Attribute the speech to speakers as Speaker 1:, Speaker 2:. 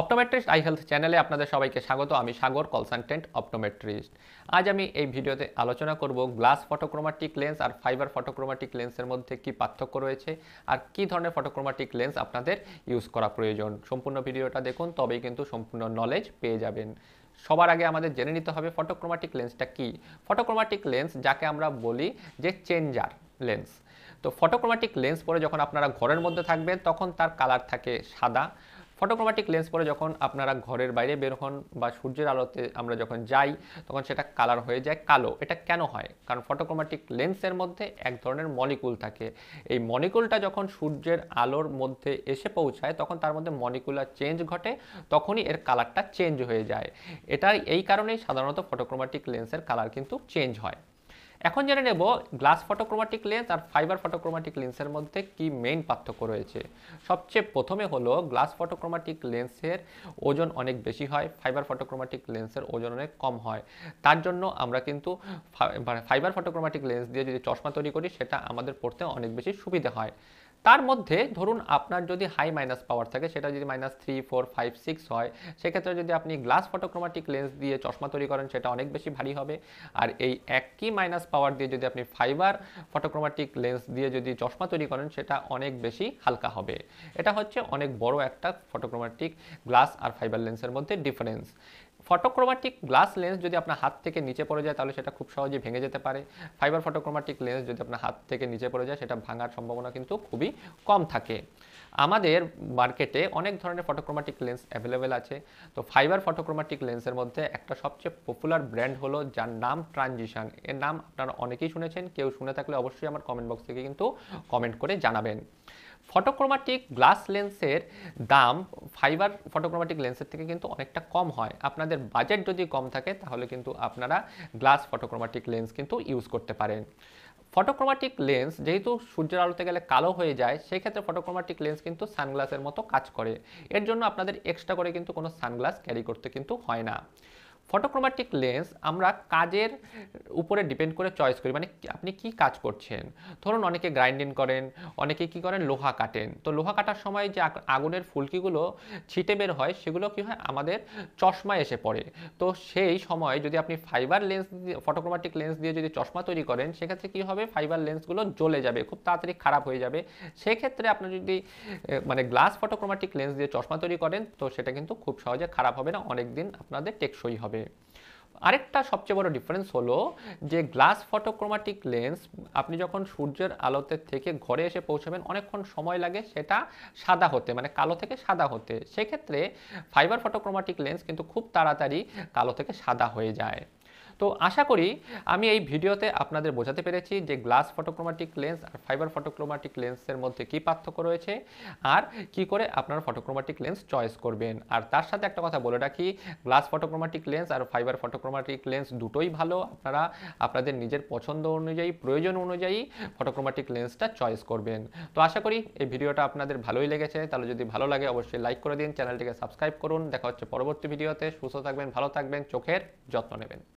Speaker 1: optometrist I health চ্যানেলে আপনাদের সবাইকে স্বাগত আমি সাগর কনসালটেন্ট অপটোমেট্রিস্ট আজ আমি এই ভিডিওতে আলোচনা করব গ্লাস ফটোক্রোমাটিক লেন্স আর ফাইবার ফটোক্রোমাটিক লেন্সের মধ্যে কি পার্থক্য রয়েছে আর কি ধরনের ফটোক্রোমাটিক লেন্স আপনাদের ইউজ করা প্রয়োজন সম্পূর্ণ ভিডিওটা দেখুন তবেই কিন্তু সম্পূর্ণ নলেজ পেয়ে যাবেন সবার আগে আমাদের জেনে নিতে হবে ফটোক্রোমাটিক লেন্সটা কি ফটোক্রোমাটিক লেন্স যাকে আমরা বলি যে চেঞ্জার লেন্স তো ফটোক্রোমাটিক লেন্স পরে যখন আপনারা ঘরের মধ্যে থাকবেন তখন তার কালার থাকে সাদা ফটোক্রোমাটিক লেন্স পরে যখন আপনারা ঘরের বাইরে বের হন বা সূর্যের আলোতে আমরা যখন যাই তখন সেটা কালার হয়ে যায় কালো এটা কেন হয় কারণ ফটোক্রোমাটিক লেন্সের মধ্যে এক ধরনের মলিকুল থাকে এই মলিকুলটা যখন সূর্যের আলোর মধ্যে এসে পৌঁছায় তখন তার মধ্যে মলিকুলার চেঞ্জ ঘটে তখনই এর কালারটা চেঞ্জ হয়ে যায় এটা এই কারণেই সাধারণত ফটোক্রোমাটিক লেন্সের কালার কিন্তু চেঞ্জ হয় এখন জেনে নেব গ্লাস ফটোক্রোমাটিক লেন্স আর ফাইবার ফটোক্রোমাটিক লেন্সের মধ্যে কি মেইন পার্থক্য রয়েছে সবচেয়ে প্রথমে হলো গ্লাস ফটোক্রোমাটিক লেন্সের ওজন অনেক বেশি হয় ফাইবার ফটোক্রোমাটিক লেন্সের ওজন অনেক কম হয় তার জন্য আমরা কিন্তু ফাইবার ফটোক্রোমাটিক লেন্স দিয়ে যদি চশমা তৈরি করি সেটা আমাদের পড়তে অনেক বেশি সুবিধা হয় তার মধ্যে ধরুন আপনার যদি হাই মাইনাস পাওয়ার থাকে সেটা যদি minus three four five six হয় সেক্ষেত্রে যদি আপনি গ্লাস ফটোক্রোমাটিক লেন্স দিয়ে চশমা তৈরি করেন সেটা অনেক বেশি ভারী হবে আর এই একই মাইনাস পাওয়ার দিয়ে যদি আপনি ফাইবার ফটোক্রোমাটিক লেন্স দিয়ে যদি চশমা তৈরি করেন সেটা অনেক বেশি হালকা হবে এটা হচ্ছে অনেক বড় একটা ফটোক্রোমাটিক গ্লাস আর ফাইবার লেন্সের মধ্যে ডিফারেন্স ফটোক্রোমাটিক গ্লাস লেন্স যদি আপনার হাত থেকে নিচে পড়ে যায় তাহলে সেটা খুব সহজে ভেঙে যেতে পারে ফাইবার ফটোক্রোমাটিক লেন্স যদি আপনার হাত থেকে নিচে পড়ে যায় সেটা ভাঙার সম্ভাবনা কিন্তু খুবই কম থাকে আমাদের মার্কেটে অনেক ধরনের ফটোক্রোমাটিক লেন্স অ্যাভেলেবেল আছে তো ফাইবার ফটোক্রোমাটিক লেন্সের মধ্যে একটা সবচেয়ে পপুলার ব্র্যান্ড হলো যার নাম ট্রানজিশান এর নাম আপনারা অনেকেই শুনেছেন কেউ শুনে থাকলে অবশ্যই আমার কমেন্ট বক্স থেকে কিন্তু কমেন্ট করে জানাবেন ফটোক্রোমাটিক গ্লাস লেন্সের দাম ফাইবার ফটোক্রোমাটিক লেন্সের থেকে কিন্তু অনেকটা কম হয় আপনাদের বাজেট যদি কম থাকে তাহলে কিন্তু আপনারা গ্লাস ফটোক্রোমাটিক লেন্স কিন্তু ইউজ করতে পারেন ফটোক্রোমাটিক লেন্স যেহেতু সূর্যের আলোতে গেলে কালো হয়ে যায় সেই ক্ষেত্রে ফটোক্রোমাটিক লেন্স কিন্তু সানগ্লাসের মতো কাজ করে এর জন্য আপনাদের এক্সট্রা করে কিন্তু কোনো সানগ্লাস ক্যারি করতে কিন্তু হয় না ফটোক্রোমাটিক লেন্স আমরা কাজের উপরে ডিপেন্ড করে চয়েস করি মানে আপনি কি কাজ করছেন ধরুন অনেকে গ্রাইন্ডিং করেন অনেকে কি করেন লোহা কাটেন তো লোহা কাটার সময় যে আগুনের ফুলকিগুলো ছিটে বের হয় সেগুলো কি হয় আমাদের চশমায় এসে পড়ে তো সেই সময় যদি আপনি ফাইবার লেন্স ফটোক্রোমাটিক লেন্স দিয়ে যদি চশমা তৈরি করেন সেক্ষেত্রে কি হবে ফাইবার লেন্সগুলো জ্বলে যাবে খুব তাড়াতাড়ি খারাপ হয়ে যাবে সেক্ষেত্রে আপনি যদি মানে গ্লাস ফটোক্রোমাটিক লেন্স দিয়ে চশমা তৈরি করেন তো সেটা কিন্তু খুব সহজে খারাপ হবে না অনেক দিন আপনাদের টেকসই হবে হবে আরেকটা সবচেয়ে বড় ডিফারেন্স হলো যে গ্লাস ফটোক্রোমাটিক লেন্স আপনি যখন সূর্যের আলোতে থেকে ঘরে এসে পৌঁছাবেন অনেকক্ষণ সময় লাগে সেটা সাদা হতে মানে কালো থেকে সাদা হতে সেক্ষেত্রে ফাইবার ফটোক্রোমাটিক লেন্স কিন্তু খুব তাড়াতাড়ি কালো থেকে সাদা হয়ে যায় তো আশা করি আমি এই ভিডিওতে আপনাদের বোঝাতে পেরেছি যে গ্লাস ফটোক্রোমাটিক লেন্স আর ফাইবার ফটোক্রোমাটিক লেন্সের মধ্যে কি পার্থক্য রয়েছে আর কি করে আপনারা ফটোক্রোমাটিক লেন্স চয়েস করবেন আর তার সাথে একটা কথা বলে রাখি গ্লাস ফটোক্রোমাটিক লেন্স আর ফাইবার ফটোক্রোমাটিক লেন্স দুটোই ভালো আপনারা আপনাদের নিজের পছন্দ অনুযায়ী প্রয়োজন অনুযায়ী ফটোক্রোমাটিক লেন্সটা চয়েস করবেন তো আশা করি এই ভিডিওটা আপনাদের ভালোই লেগেছে তাহলে যদি ভালো লাগে অবশ্যই লাইক করে দিন চ্যানেলটিকে সাবস্ক্রাইব করুন দেখা হচ্ছে পরবর্তী ভিডিওতে সুস্থ থাকবেন ভালো থাকবেন চোখের যত্ন নেবেন